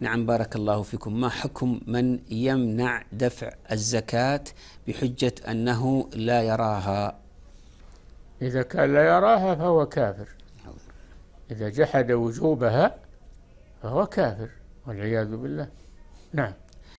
نعم بارك الله فيكم ما حكم من يمنع دفع الزكاة بحجة أنه لا يراها إذا كان لا يراها فهو كافر إذا جحد وجوبها فهو كافر والعياذ بالله نعم